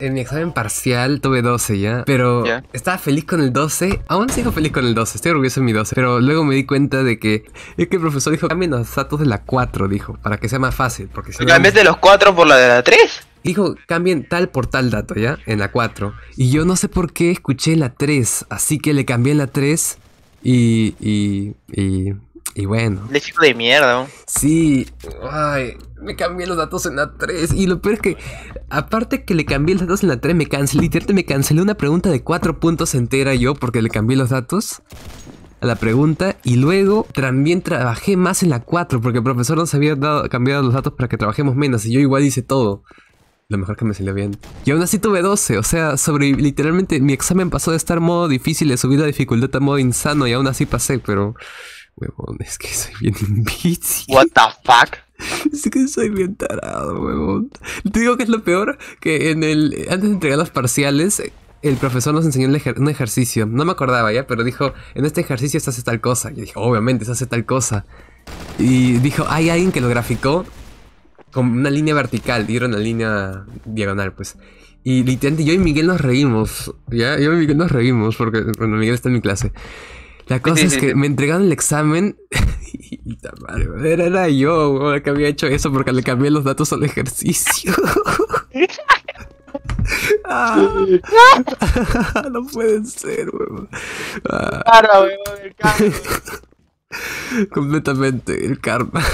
En mi examen parcial tuve 12 ya, pero estaba feliz con el 12. Aún sigo feliz con el 12, estoy orgulloso de mi 12. Pero luego me di cuenta de que es que el profesor dijo: cambien los datos de la 4, dijo, para que sea más fácil. Porque si no, de los 4 por la de la 3? Dijo, cambien tal por tal dato, ¿ya? En la 4. Y yo no sé por qué escuché la 3, así que le cambié la 3 y, y, y y bueno. Le chico de mierda. Sí. Ay, me cambié los datos en la 3. Y lo peor es que, aparte que le cambié los datos en la 3, me cancelé. Literalmente me cancelé una pregunta de 4 puntos entera yo porque le cambié los datos a la pregunta. Y luego también trabajé más en la 4 porque el profesor nos había dado, cambiado los datos para que trabajemos menos. Y yo igual hice todo. Lo mejor que me salió bien. Y aún así tuve 12, o sea, sobre literalmente mi examen pasó de estar modo difícil de subir la dificultad a modo insano y aún así pasé, pero es que soy bien bici. What the fuck? Es que soy bien tarado, huevón. Te digo que es lo peor que en el. Antes de entregar los parciales, el profesor nos enseñó un, ejercicio. No me acordaba ya, pero dijo, en este ejercicio se hace tal cosa. y dije, obviamente se hace tal cosa. Y dijo, hay alguien que lo graficó con una línea vertical, dieron una línea diagonal, pues. Y literalmente yo y Miguel nos reímos, ¿ya? Yo y Miguel nos reímos porque, bueno, Miguel está en mi clase. La cosa es que me entregaron el examen y madre, era, era yo que había hecho eso porque le cambié los datos al ejercicio. Ah, no puede ser, weón. Ah, el karma. completamente, el karma.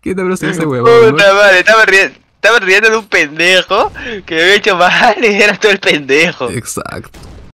¿Quién habrá ese huevón? Puta madre, estaba riendo. Estaba riendo de un pendejo que había hecho mal y era todo el pendejo. Exacto.